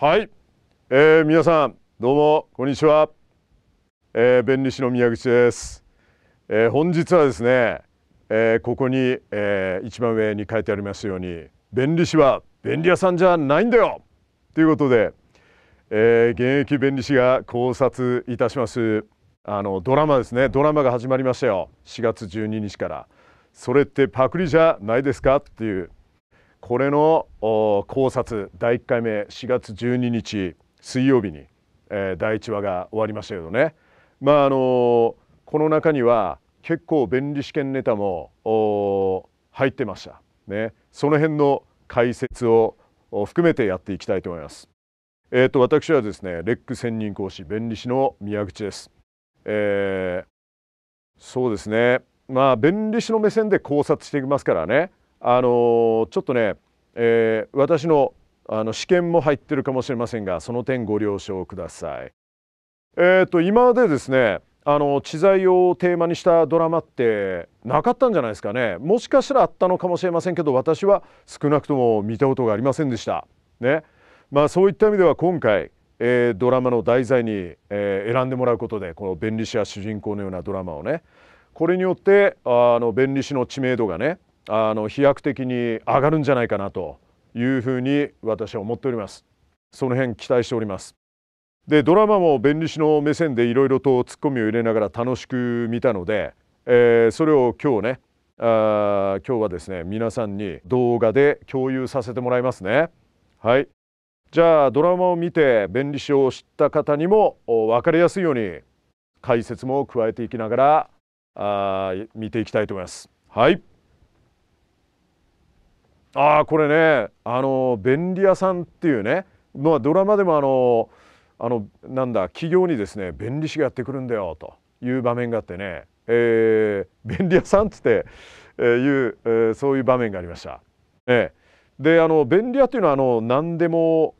はい、えー、皆さんどうもこんにちは、えー、弁理士の宮口です、えー、本日はですね、えー、ここに、えー、一番上に書いてありますように弁理士は便利屋さんじゃないんだよということで、えー、現役弁理士が考察いたしますあのドラマですねドラマが始まりましたよ4月12日からそれってパクリじゃないですかっていうこれの考察第1回目4月12日水曜日に、えー、第1話が終わりましたけどねまああのー、この中には結構便利試験ネタも入ってました、ね、その辺の解説を含めてやっていきたいと思います。えーと、私はですねレック専任講師弁理士の宮口です。えー、そうですねまあ弁理士の目線で考察していきますからねあのー、ちょっとね、えー、私のあの試験も入ってるかもしれませんがその点ご了承ください。えーと、今までですねあの知財をテーマにしたドラマってなかったんじゃないですかねもしかしたらあったのかもしれませんけど私は少なくとも見たことがありませんでした。ねまあ、そういった意味では今回、えー、ドラマの題材に、えー、選んでもらうことでこの「弁理士や主人公のようなドラマをねこれによってあの弁理士の知名度がねあの飛躍的に上がるんじゃないかなというふうに私は思っておりますその辺期待しておりますでドラマも弁理士の目線でいろいろとツッコミを入れながら楽しく見たので、えー、それを今日ねあ今日はですね皆さんに動画で共有させてもらいますねはいじゃあドラマを見て弁理士を知った方にも分かりやすいように解説も加えていきながらあ見ていきたいと思いますはいああこれねあの便利屋さんっていうねまあドラマでもあのあのなんだ企業にですね便利士がやってくるんだよという場面があってね、えー、便利屋さんっつって、えいう、えー、そういう場面がありました。えであの便利屋っていうのはあの何でも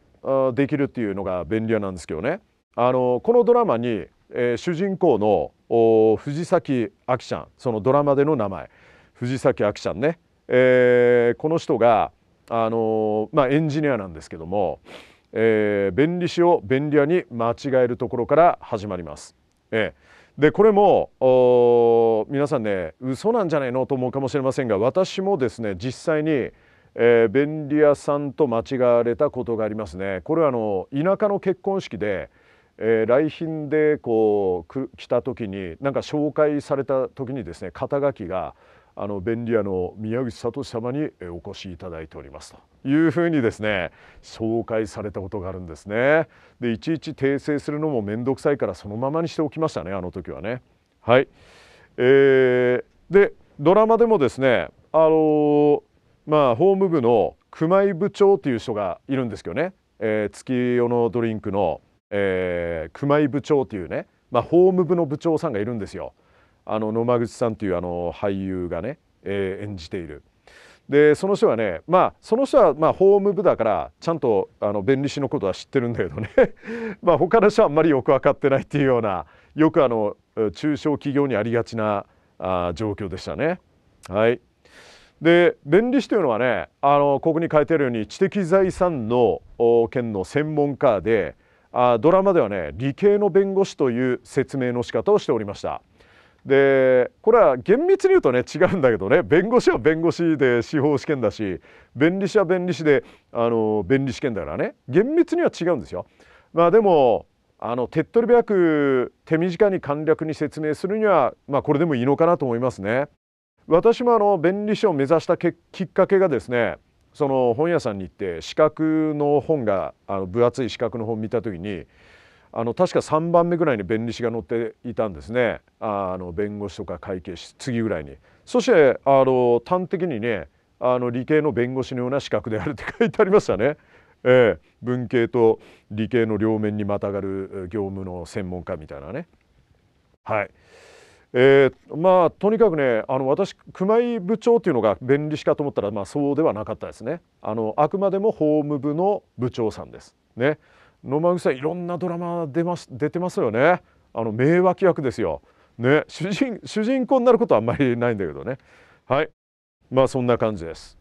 できるっていうのが便利屋なんですけどねあのこのドラマに、えー、主人公の藤崎亜希ちゃんそのドラマでの名前藤崎亜希ちゃんねえー、この人が、あのまあ、エンジニアなんですけども、えー、便利子を便利屋に間違えるところから始まります。えー、でこれも皆さんね嘘なんじゃないのと思うかもしれませんが私もですね実際に、えー、便利屋さんと間違われたことがありますね。これはあの田舎の結婚式でえー、来賓でこう来た時になんか紹介された時にですね肩書きがあの便利屋の宮口聡様にお越しいただいておりますというふうにですね紹介されたことがあるんですねでいちいち訂正するのも面倒くさいからそのままにしておきましたねあの時はねはいえー、でドラマでもですねあのー、まあ法務部の熊井部長っていう人がいるんですけどね、えー、月夜のドリンクの、えー、熊井部長っていうね、まあ、法務部の部長さんがいるんですよ。あの野間口さんというあの俳優がね、えー、演じている。でその人はねまあその人はまあ法務部だからちゃんとあの弁理士のことは知ってるんだけどね まあ他の人はあんまりよく分かってないっていうようなよくあの中小企業にありがちなあ状況でしたね。はい、で弁理士というのはねあのここに書いてあるように知的財産の件の専門家であドラマではね理系の弁護士という説明の仕方をしておりました。でこれは厳密に言うとね違うんだけどね弁護士は弁護士で司法試験だし弁理士は弁理士であの弁理試験だからね厳密には違うんですよ。まあ、でもあの手っ取り早く手短に簡略に説明するには、まあ、これでもいいのかなと思いますね。私もあの弁理士を目指したきっかけがですねその本屋さんに行って資格の本があの分厚い資格の本を見た時にあの確か3番目ぐらいに弁理士が載っていたんですねあの弁護士とか会計士次ぐらいにそしてあの端的にねあの理系の弁護士のような資格であるって書いてありましたね。えー、文系と理系の両面にまたがる業務の専門家みたいなね。はいえー、まあとにかくねあの私熊井部長っていうのが弁理士かと思ったら、まあ、そうではなかったですねあのあくまでも法務部の部長さんです。ね、野間口さんいろんなドラマ出ます出てますよねあの名脇役ですよ、ね、主人主人公になることはあんまりないんだけどねはいまあそんな感じです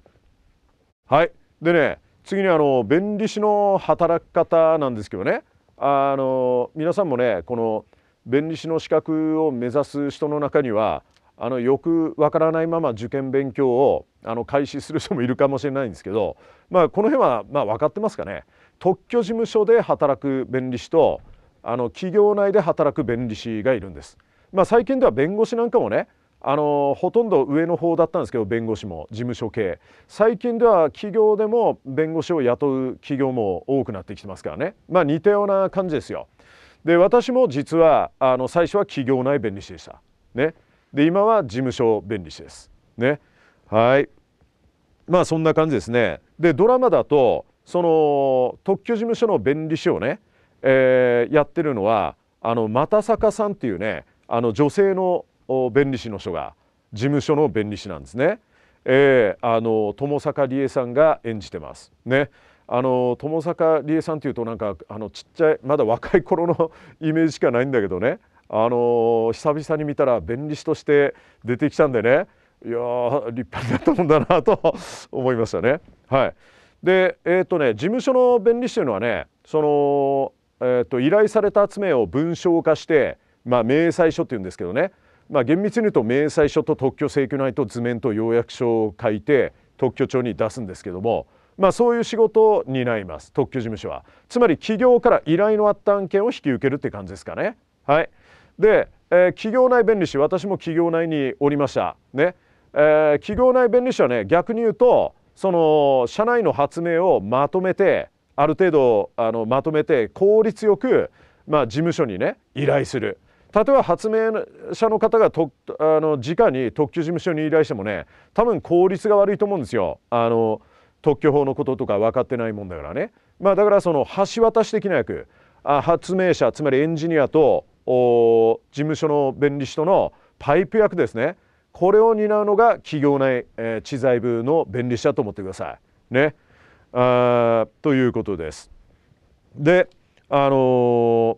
はいでね次にあの弁理士の働き方なんですけどねあの皆さんもねこの弁理士の資格を目指す人の中にはあのよくわからないまま受験勉強をあの開始する人もいるかもしれないんですけど、まあ、この辺はまあ分かってますかね。特許事務所で働く弁理士とあの企業内で働く弁理士がいるんです。まあ、最近では弁護士なんかもねあのほとんど上の方だったんですけど弁護士も事務所系最近では企業でも弁護士を雇う企業も多くなってきてますからねまあ似たような感じですよ。で私も実はあの最初は企業内弁理士でした。ね、で今は事務所弁理士です。ね、はいまあそんな感じですね。でドラマだとその特許事務所の弁理士をね、えー、やってるのはあの又坂さんっていうねあの女性の弁理士の人が事務所の弁理士なんですね。えー、あの友坂理恵さんが演じてます。ね、あの友坂理恵さんっていうとなんかあのちっちゃいまだ若い頃の イメージしかないんだけどね、あの久々に見たら弁理士として出てきたんでねいや立派になったもんだなと思いましたね。はいでえっ、ー、とね事務所の弁理士というのはねその、えーと、依頼された集めを文章化して、まあ、明細書っていうんですけどね、まあ、厳密に言うと明細書と特許請求内と図面と要約書を書いて特許庁に出すんですけども、まあ、そういう仕事を担います特許事務所はつまり企業から依頼のあった案件を引き受けるって感じですかね。はい、で、えー、企業内弁理士私も企業内におりました。ねえー、企業内弁理士はね逆に言うとその社内の発明をまとめてある程度あのまとめて効率よく、まあ、事務所にね依頼する。例えば発明者の方がとあの直に特許事務所に依頼してもね多分効率が悪いと思うんですよあの特許法のこととか分かってないもんだからね、まあ、だからその橋渡し的な役あ発明者つまりエンジニアと事務所の弁理士とのパイプ役ですねこれを担うのが企業内、えー、知財部の弁理士だと思ってください。ね、あということです。であのー、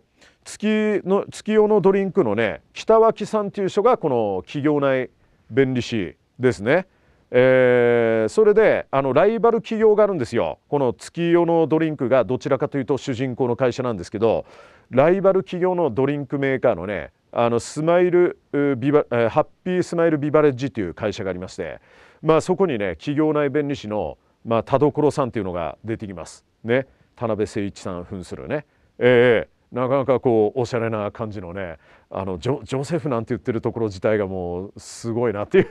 月の月夜のドリンクのね北脇さんという人がこの企業内弁理士ですね。えー、それであのライバル企業があるんですよこの月夜のドリンクがどちらかというと主人公の会社なんですけどライバル企業のドリンクメーカーのねあのスマイルビバハッピースマイルビバレッジという会社がありまして、まあ、そこにね企業内弁理士の、まあ、田所さんというのが出てきます。ね、田辺誠一さん扮するね、えー、なかなかこうおしゃれな感じのねあのジョジョセフなんて言ってるところ自体がもうすごいなっていう ね、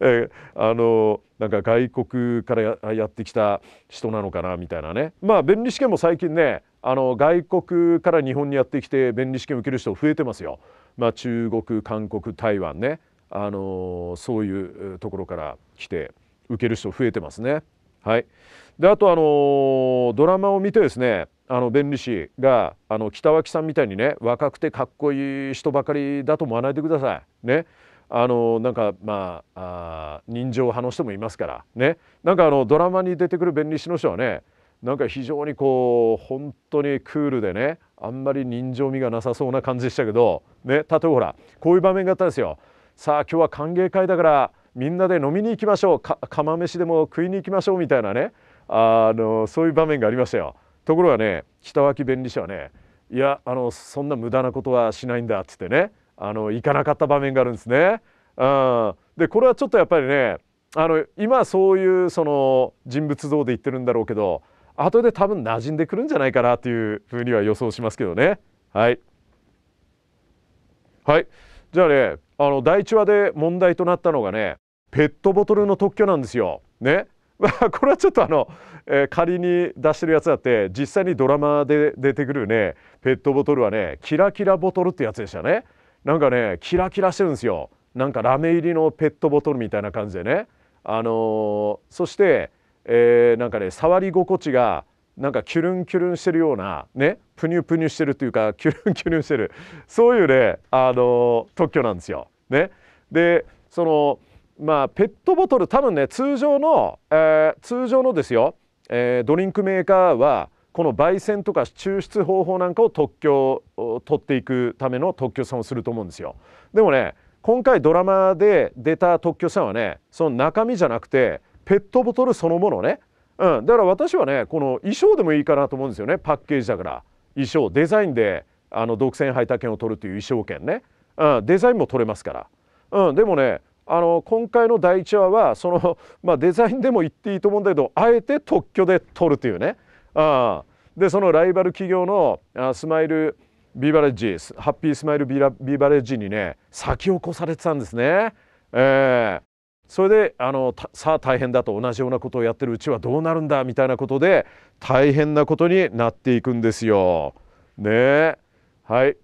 えー、あのなんか外国からやってきた人なのかなみたいなねまあ弁理士試験も最近ねあの外国から日本にやってきて便利試験を受ける人増えてますよ。まあ、中国韓国台湾ねあのそういうところから来て受ける人増えてますね。はい、であとあのドラマを見てですねあの弁理士があの北脇さんみたいにね若くてかっこいい人ばかりだと思わないでください。ねあのなんかまああ人情派の人もいますからねなんかあのドラマに出てくる弁理士の人はねなんか非常にこう本当にクールでねあんまり人情味がなさそうな感じでしたけど、ね、例えばほらこういう場面があったんですよ。さあ今日は歓迎会だからみんなで飲みに行きましょう釜飯でも食いに行きましょうみたいなねあのそういう場面がありましたよ。ところがね北脇弁理士はねいやあのそんな無駄なことはしないんだっつってねあの行かなかった場面があるんですね。うんでこれはちょっとやっぱりねあの今そういうその人物像で言ってるんだろうけど後で多分馴染んでくるんじゃないかなというふうには予想しますけどねはいはいじゃあねあの第1話で問題となったのがねペットボトルの特許なんですよね これはちょっとあの、えー、仮に出してるやつだって実際にドラマで出てくるねペットボトルはねキラキラボトルってやつでしたねなんかねキラキラしてるんですよなんかラメ入りのペットボトルみたいな感じでねあのー、そしてえー、なんかね触り心地がなんかキュルンキュルンしてるようなねプニュプニュしてるというかキュルンキュルンしてるそういうねあの特許なんですよ。ね、でそのまあペットボトル多分ね通常の、えー、通常のですよ、えー、ドリンクメーカーはこの焙煎とか抽出方法なんかを特許を取っていくための特許さんをすると思うんですよ。でもね今回ドラマで出た特許さんはねその中身じゃなくてペットボトルそのものね、うん、だから私はねこの衣装でもいいかなと思うんですよねパッケージだから衣装デザインであの独占配達権を取るという衣装権ね、うん、デザインも取れますから、うん、でもねあの今回の第1話はその、まあ、デザインでも言っていいと思うんだけどあえて特許で取るというねあでそのライバル企業のあスマイルビバレッジハッピースマイルビバレッジにね先を越されてたんですね。えそれであのさあ大変だと同じようなことをやってるうちはどうなるんだみたいなことで大変なことになっていくんですよ。ねはい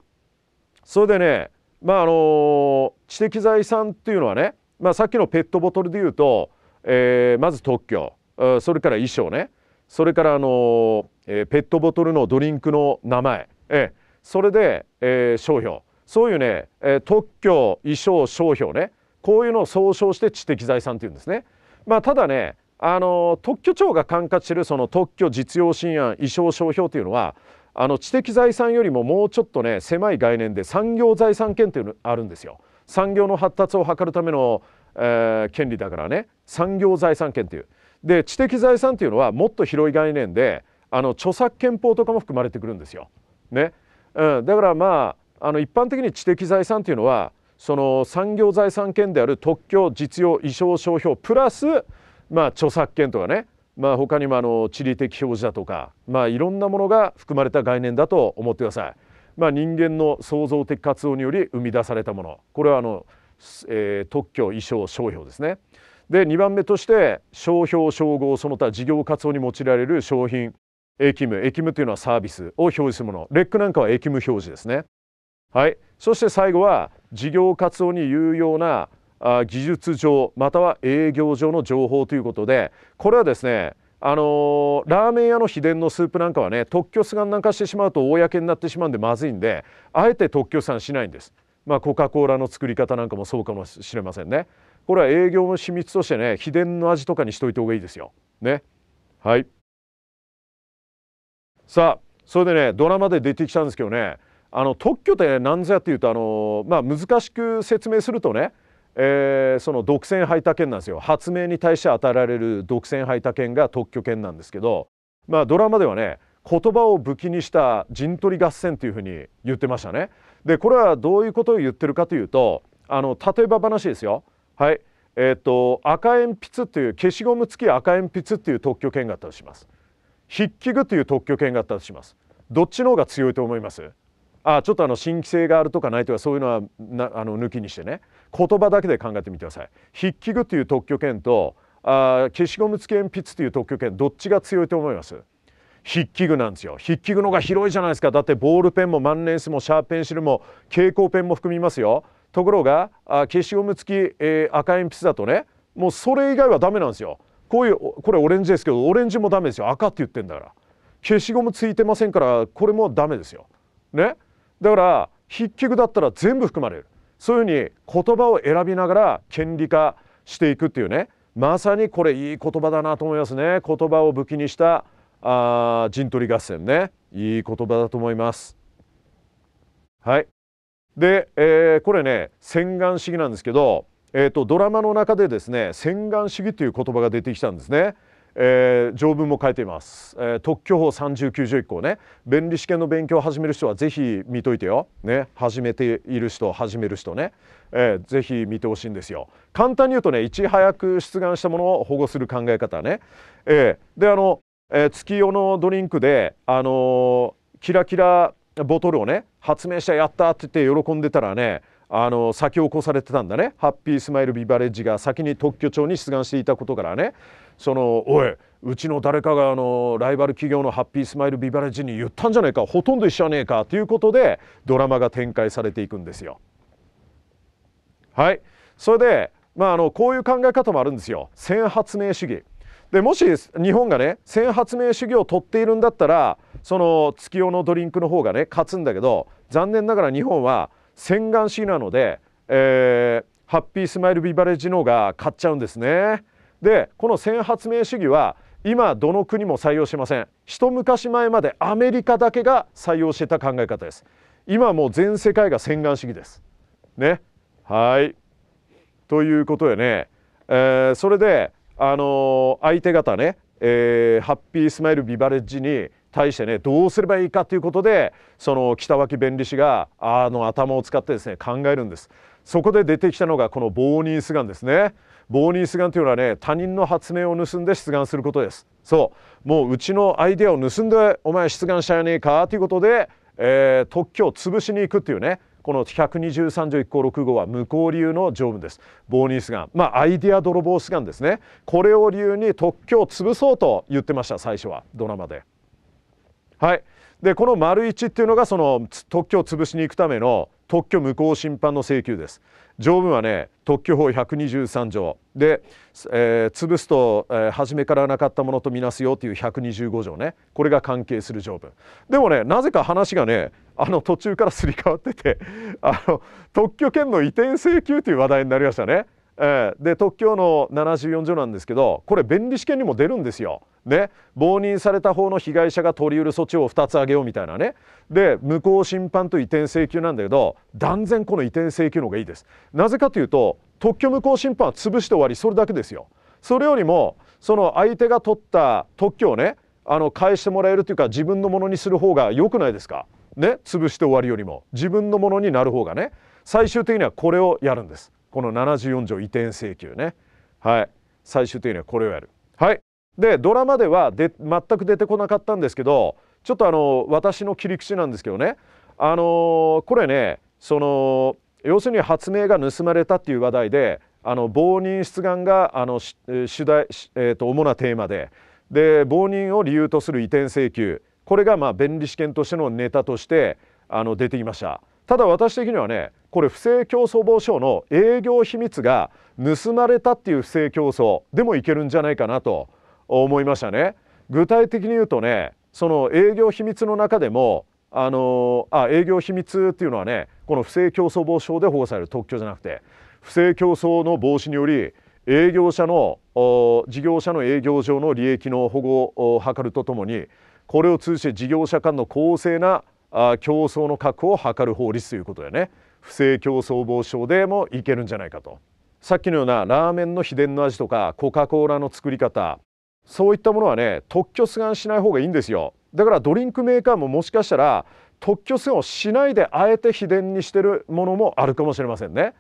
それでねまああの知的財産っていうのはね、まあ、さっきのペットボトルで言うと、えー、まず特許それから衣装ねそれからあの、えー、ペットボトルのドリンクの名前、えー、それで、えー、商標そういうね、えー、特許衣装商標ねこういうのを総称して知的財産というんですね。まあ、ただねあの特許庁が管轄するその特許実用新案意匠商標というのはあの知的財産よりももうちょっとね狭い概念で産業財産権というのあるんですよ。産業の発達を図るための、えー、権利だからね産業財産権という。で知的財産というのはもっと広い概念であの著作権法とかも含まれてくるんですよ。ねうん、だからまああの一般的に知的財産というのはその産業財産権である特許実用意匠商標プラス、まあ、著作権とかね、まあ、他にもあの地理的表示だとか、まあ、いろんなものが含まれた概念だと思ってください。まあ、人間の創造的活動により生み出されたものこれはあの、えー、特許意匠商標ですね。で2番目として商標商号その他事業活動に用いられる商品駅務駅務というのはサービスを表示するものレックなんかは駅務表示ですねはい、そして最後は事業活動に有用な技術上または営業上の情報ということでこれはですねあのー、ラーメン屋の秘伝のスープなんかはね特許出願なんかしてしまうと公になってしまうんでまずいんであえて特許さんしないんです。まあ、コカ・コーラの作り方なんかもそうかもしれませんね。これは営業の秘密としてね秘伝の味とかにしといた方がいいですよ。ね。はい。さあそれでねドラマで出てきたんですけどねあの特許って何ぞやっていうとあの、まあ、難しく説明するとね、えー、その独占配達権なんですよ発明に対して与えられる独占配達権が特許権なんですけど、まあ、ドラマではね言葉を武器にした陣取り合戦というふうに言ってましたね。でこれはどういうことを言ってるかというとあの例えば話ですよ。はいえーと、赤鉛筆という消しゴム付き赤鉛筆っていう特許権があったとします筆記具という特許権があったとしますどっちの方が強いと思いますあちょっとあの新規性があるとかないとかそういうのはなあの抜きにしてね言葉だけで考えてみてください。筆記具という特許権とあ消しゴム付き鉛筆という特許権どっちが強いと思います筆記具なんですよ筆記具のが広いじゃないですかだってボールペンも万年筆もシャーペンシルも蛍光ペンも含みますよところがあ消しゴム付き、えー、赤鉛筆だとねもうそれ以外はダメなんですよこういうこれオレンジですけどオレンジもダメですよ赤って言ってんだから消しゴムついてませんからこれもダメですよねだから筆記具だったら全部含まれるそういうふうに言葉を選びながら権利化していくっていうねまさにこれいい言葉だなと思いますね言葉を武器にした陣取り合戦ねいい言葉だと思いますはいで、えー、これね洗顔主義なんですけど、えーと、とドラマの中でですね洗顔主義という言葉が出てきたんですねえー、条文も書いています、えー、特許法39条1項ね弁理試験の勉強を始める人は是非見といてよ、ね、始めている人始める人ね、えー、ぜひ見てほしいんですよ簡単に言うとねいち早く出願したものを保護する考え方ね、えー、であの、えー、月夜のドリンクであのー、キラキラボトルをね発明しやったって言って喜んでたらねあの先を越されてたんだねハッピースマイルビバレッジが先に特許庁に出願していたことからねその「おいうちの誰かがあのライバル企業のハッピースマイルビバレッジに言ったんじゃねえかほとんど一緒じゃねえか」ということでドラマが展開されていくんですよ。はいそれで、まあ、あのこういう考え方もあるんですよ先発明主義。でもし日本がね先発明主義を取っているんだったらその月夜のドリンクの方がね勝つんだけど残念ながら日本は洗顔主義なので、えー、ハッピースマイルビバレッジの方が勝っちゃうんですね。でこの先発明主義は今どの国も採用しません一昔前までアメリカだけが採用してた考え方です今もう全世界が洗顔主義ですねはいということでね、えー、それであのー、相手方ね、えー、ハッピースマイルビバレッジに対してねどうすればいいかということでその北脇弁理士があの頭を使ってですね考えるんですそこで出てきたのがこのボーニースガンですねボーニス出願というのはね他人の発明を盗んで出願することですそうもううちのアイデアを盗んでお前出願したやねえかということで、えー、特許を潰しに行くっていうねこの123条1項6号は無効理由の条文です棒ー出願まあアイデア泥棒出願ですねこれを理由に特許を潰そうと言ってました最初はドラマではいでこの丸1っていうのがその特許を潰しに行くための特許無効審判の請求です条文はね特許法123条で、えー、潰すと、えー、初めからなかったものとみなすよという125条ねこれが関係する条文でもねなぜか話がねあの途中からすり替わってて あの特許権の移転請求という話題になりましたね。えー、で特許の74条なんですけどこれ便利試験にも出るんですよ。ね、亡認された方の被害者が取り得る措置を2つ挙げようみたいなねで無効審判と移転請求なんだけど断然この移転請求の方がいいですなぜかというと特許無効審判は潰して終わりそれだけですよそれよりもその相手が取った特許をねあの返してもらえるというか自分のものにする方が良くないですかね潰して終わりよりも自分のものになる方がね最終的にはこれをやるんですこの74条移転請求ねはい最終的にはこれをやるはいでドラマではで全く出てこなかったんですけどちょっとあの私の切り口なんですけどねあのー、これねその要するに発明が盗まれたっていう話題であの暴認出願があの主題、えーと、主なテーマでで暴認を理由とする移転請求これがまあ便利試験としてのネタとしてあの出ていましたただ私的にはねこれ不正競争防止法の営業秘密が盗まれたっていう不正競争でもいけるんじゃないかなと思いましたね。具体的に言うとねその営業秘密の中でもあのあ営業秘密っていうのはねこの不正競争防止法で保護される特許じゃなくて不正競争の防止により営業者の事業者の営業上の利益の保護を図るとともにこれを通じて事業者間の公正な競争の確保を図る法律ということでね不正競争防止法でもいけるんじゃないかとさっきのようなラーメンの秘伝の味とかコカ・コーラの作り方そういったものはね特許出願しない方がいいんですよだからドリンクメーカーももしかしたら特許出願をしないであえて秘伝にしてるものもあるかもしれませんね。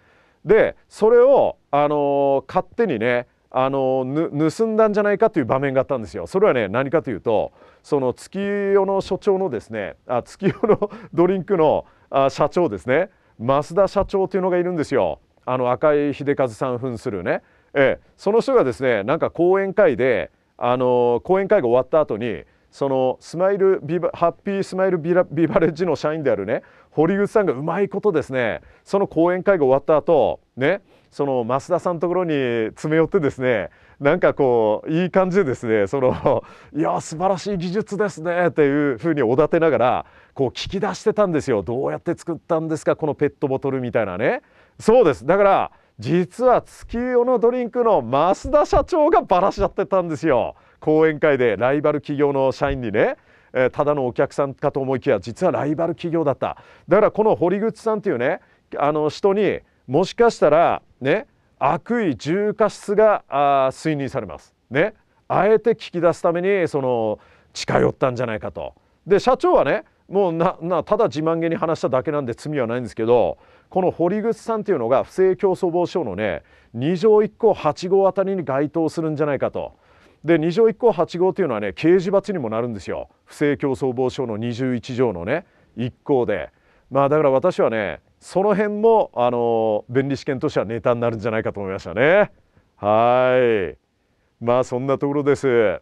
でそれを、あの勝手にね、あの盗んだんじゃないかという場面があったんですよ。それはね何かというとその月夜の所長のですねあ月夜の ドリンクのあ社長ですね増田社長というのがいるんですよ。あの赤井秀和さん扮するね。ええ、その人がですねなんか講演会であの講演会が終わった後にそのスマイルビバハッピースマイルビバレッジの社員であるね堀口さんがうまいことですねその講演会が終わった後ねその増田さんのところに詰め寄ってですねなんかこういい感じでですねそのいや素晴らしい技術ですねっていうふうにおだてながらこう聞き出してたんですよどうやって作ったんですかこのペットボトルみたいなねそうですだから実は月夜のドリンクの増田社長がバラしちゃってたんですよ講演会でライバル企業の社員にねえただのお客さんかと思いきや実はライバル企業だっただからこの堀口さんっていうねあの人にもしかしたらね悪意重過失があ推認されますねあえて聞き出すためにその近寄ったんじゃないかとで社長はねもうななただ自慢げに話しただけなんで罪はないんですけどこの堀口さんというのが不正競争防止法のね2条1項8号あたりに該当するんじゃないかと。で2条1項8号というのはね刑事罰にもなるんですよ不正競争防止法の21条のね1項で。まあだから私はねその辺もあの弁理試験としてはネタになるんじゃないかと思いましたね。はいまあそんなところです。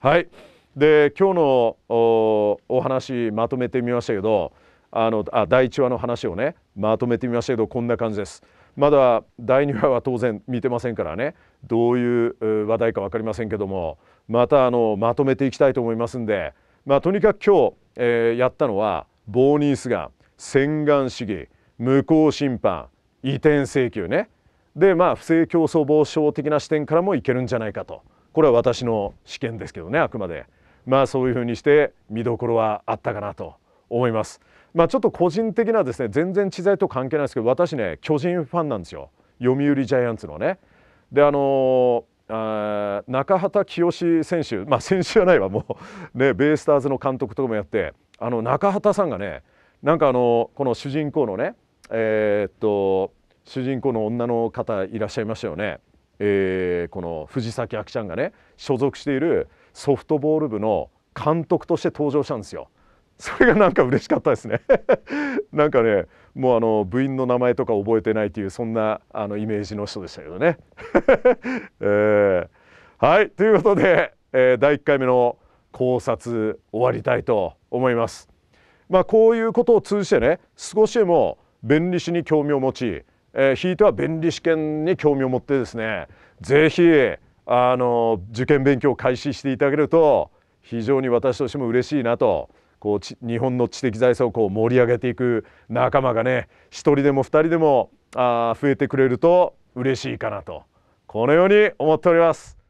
はいで今日のお話まとめてみましたけどあのあ第1話の話をねまとめてみましたけどこんな感じですまだ第2話は当然見てませんからねどういう話題か分かりませんけどもまたあのまとめていきたいと思いますんで、まあ、とにかく今日、えー、やったのはボーニースが洗顔主義無効審判移転請求ねでまあ不正競争防止法的な視点からもいけるんじゃないかとこれは私の試験ですけどねあくまでまあそういうふうにして見どころはあったかなと思います。まあ、ちょっと個人的なですね全然知財と関係ないですけど私ね巨人ファンなんですよ読売ジャイアンツのね。であのー、中畑清選手、まあ、選手じゃないわもうね、ベイスターズの監督とかもやってあの中畑さんがねなんかあのこの主人公のねえー、っと主人公の女の方いらっしゃいましたよね、えー、この藤崎亜紀ちゃんがね所属しているソフトボール部の監督として登場したんですよ。それがなんか嬉しかったですね なんかねもうあの部員の名前とか覚えてないというそんなあのイメージの人でしたけどね えー、はいということで、えー、第1回目の考察終わりたいと思います。まあ、こういうことを通じてね少しでも弁理士に興味を持ち、えひいては弁理士験に興味を持ってですね是非あの受験勉強を開始していただけると非常に私としても嬉しいなとこう日本の知的財産をこう盛り上げていく仲間がね1人でも2人でもあ増えてくれると嬉しいかなとこのように思っております。